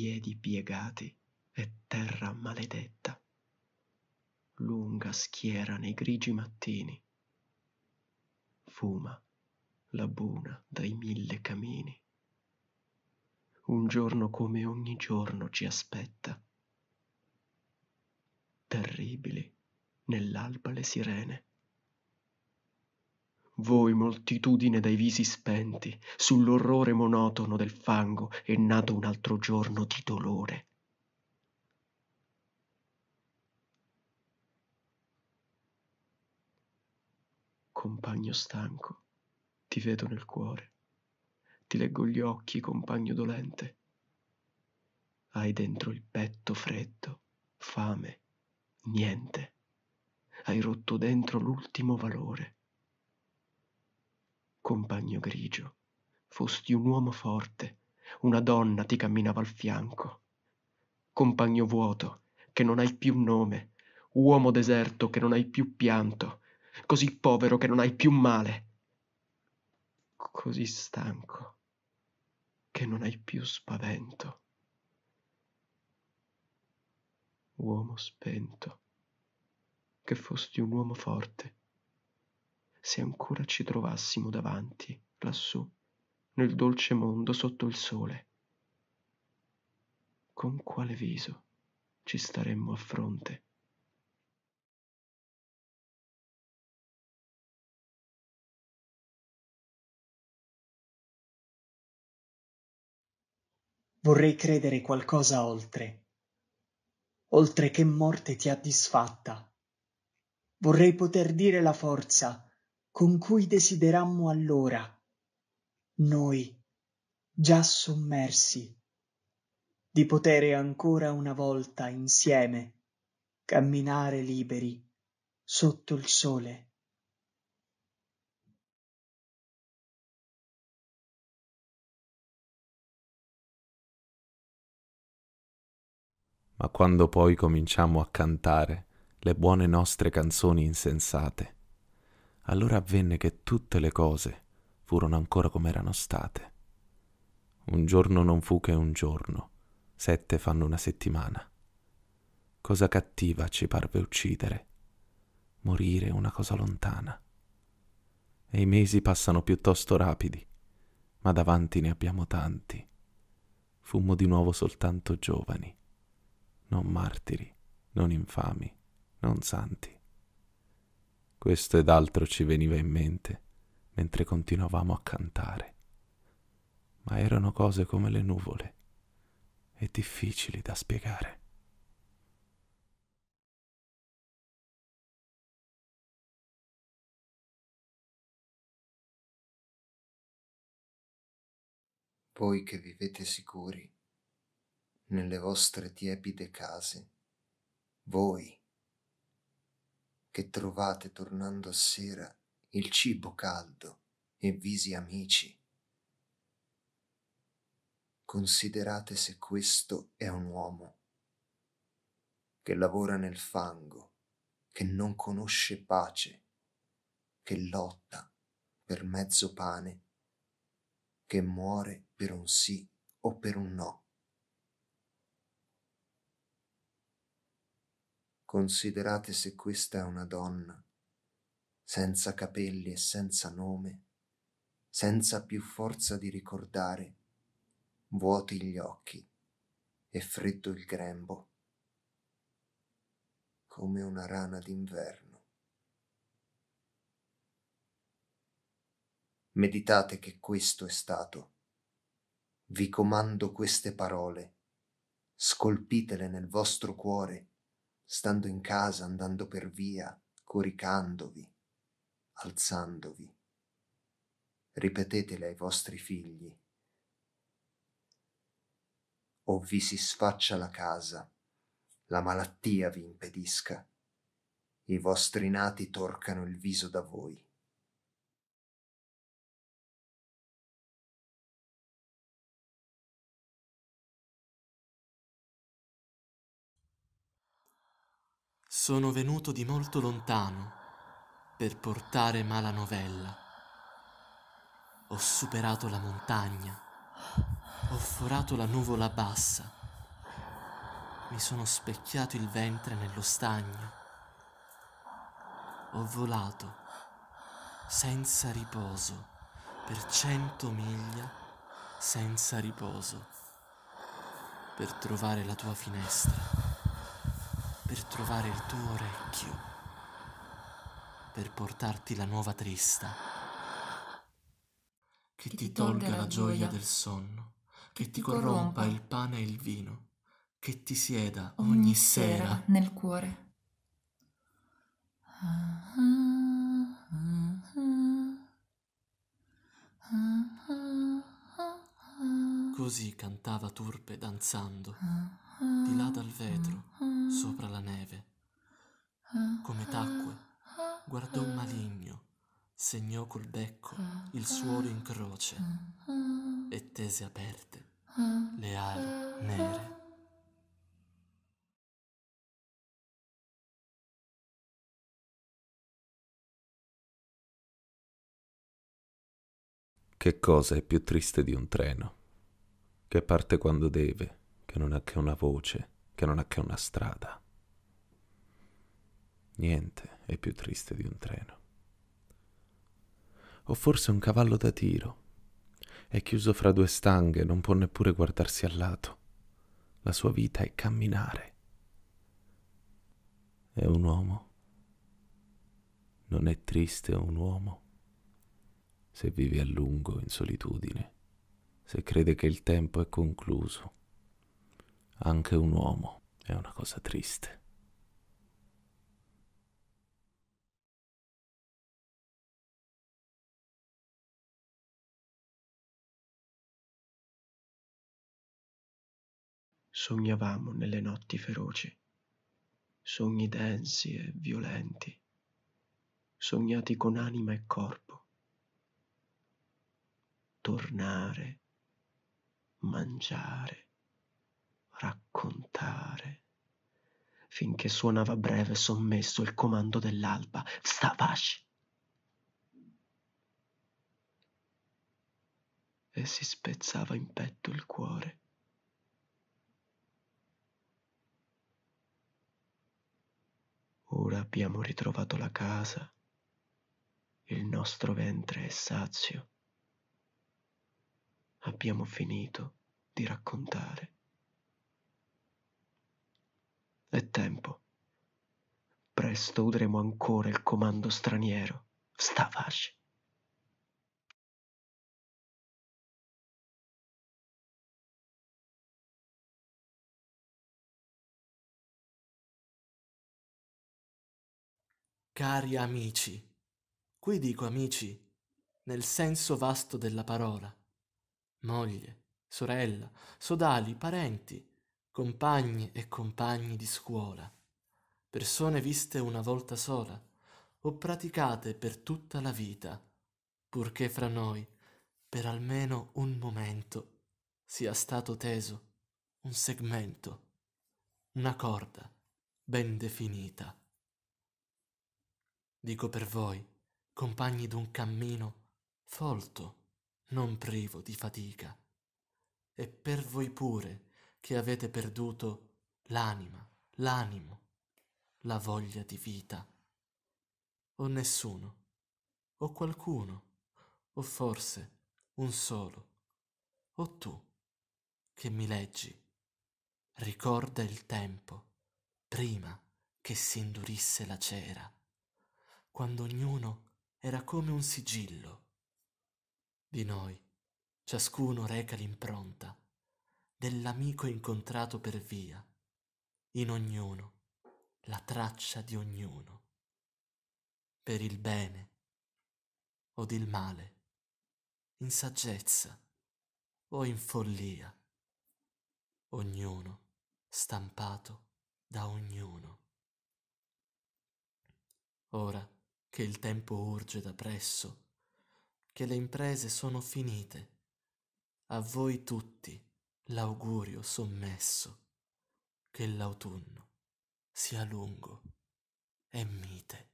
piedi piegati e terra maledetta, lunga schiera nei grigi mattini, fuma la buna dai mille camini. Un giorno come ogni giorno ci aspetta, terribili nell'alba le sirene voi moltitudine dai visi spenti sull'orrore monotono del fango è nato un altro giorno di dolore compagno stanco ti vedo nel cuore ti leggo gli occhi compagno dolente hai dentro il petto freddo fame niente hai rotto dentro l'ultimo valore compagno grigio fosti un uomo forte una donna ti camminava al fianco compagno vuoto che non hai più nome uomo deserto che non hai più pianto così povero che non hai più male così stanco che non hai più spavento uomo spento che fosti un uomo forte se ancora ci trovassimo davanti, lassù, nel dolce mondo sotto il sole. Con quale viso ci staremmo a fronte? Vorrei credere qualcosa oltre, oltre che morte ti ha disfatta. Vorrei poter dire la forza con cui desiderammo allora, noi, già sommersi, di potere ancora una volta insieme camminare liberi sotto il sole. ma quando poi cominciamo a cantare le buone nostre canzoni insensate, allora avvenne che tutte le cose furono ancora come erano state. Un giorno non fu che un giorno, sette fanno una settimana. Cosa cattiva ci parve uccidere, morire una cosa lontana. E i mesi passano piuttosto rapidi, ma davanti ne abbiamo tanti. Fummo di nuovo soltanto giovani, non martiri, non infami, non santi. Questo ed altro ci veniva in mente mentre continuavamo a cantare. Ma erano cose come le nuvole e difficili da spiegare. voi che vivete sicuri nelle vostre tiepide case, voi che trovate tornando a sera il cibo caldo e visi amici. Considerate se questo è un uomo che lavora nel fango, che non conosce pace, che lotta per mezzo pane, che muore per un sì o per un no. considerate se questa è una donna, senza capelli e senza nome, senza più forza di ricordare, vuoti gli occhi e freddo il grembo, come una rana d'inverno. Meditate che questo è stato. Vi comando queste parole, scolpitele nel vostro cuore stando in casa, andando per via, coricandovi, alzandovi. Ripetetele ai vostri figli. O vi si sfaccia la casa, la malattia vi impedisca, i vostri nati torcano il viso da voi. Sono venuto di molto lontano per portare mala novella. Ho superato la montagna, ho forato la nuvola bassa, mi sono specchiato il ventre nello stagno, ho volato senza riposo per cento miglia senza riposo per trovare la tua finestra per trovare il tuo orecchio, per portarti la nuova trista, che, che ti tolga, la gioia, del sonno, che, che ti corrompa, il pane e il vino, che ti sieda ogni, ogni sera, sera nel cuore. Così cantava turpe danzando, di là dal vetro, sopra la neve. Come tacque, guardò maligno, segnò col becco il suolo in croce e tese aperte le ali nere. Che cosa è più triste di un treno? Che parte quando deve, che non ha che una voce, che non ha che una strada. Niente è più triste di un treno. O forse un cavallo da tiro. È chiuso fra due stanghe, non può neppure guardarsi al lato. La sua vita è camminare. È un uomo. Non è triste un uomo se vive a lungo in solitudine, se crede che il tempo è concluso anche un uomo. È una cosa triste. Sognavamo nelle notti feroci, sogni densi e violenti, sognati con anima e corpo. Tornare, mangiare, raccontare. Finché suonava breve e sommesso il comando dell'alba, Stavash! E si spezzava in petto il cuore. Ora abbiamo ritrovato la casa, il nostro ventre è sazio. Abbiamo finito di raccontare. È tempo. Presto udremo ancora il comando straniero. Sta pace. Cari amici, qui dico amici nel senso vasto della parola, moglie, sorella, sodali, parenti, compagni e compagni di scuola, persone viste una volta sola o praticate per tutta la vita, purché fra noi, per almeno un momento, sia stato teso un segmento, una corda ben definita. Dico per voi, compagni d'un cammino folto, non privo di fatica, e per voi pure, che avete perduto l'anima, l'animo, la voglia di vita. O nessuno, o qualcuno, o forse un solo, o tu che mi leggi. Ricorda il tempo, prima che si indurisse la cera, quando ognuno era come un sigillo. Di noi, ciascuno reca l'impronta dell'amico incontrato per via, in ognuno, la traccia di ognuno, per il bene o il male, in saggezza o in follia, ognuno stampato da ognuno. Ora che il tempo urge da presso, che le imprese sono finite, a voi tutti, l'augurio sommesso che l'autunno sia lungo e mite.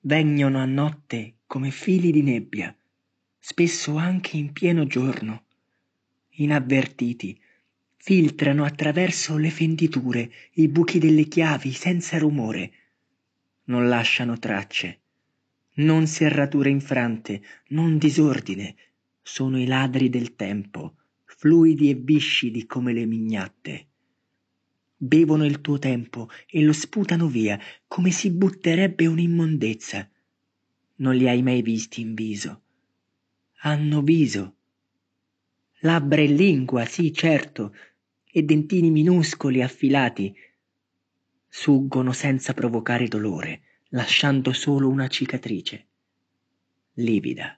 Vengono a notte come fili di nebbia, spesso anche in pieno giorno, inavvertiti, filtrano attraverso le fenditure, i buchi delle chiavi senza rumore, non lasciano tracce non serrature infrante non disordine sono i ladri del tempo fluidi e viscidi come le mignatte bevono il tuo tempo e lo sputano via come si butterebbe un'immondezza non li hai mai visti in viso hanno viso labbra e lingua sì certo e dentini minuscoli affilati Suggono senza provocare dolore, lasciando solo una cicatrice livida.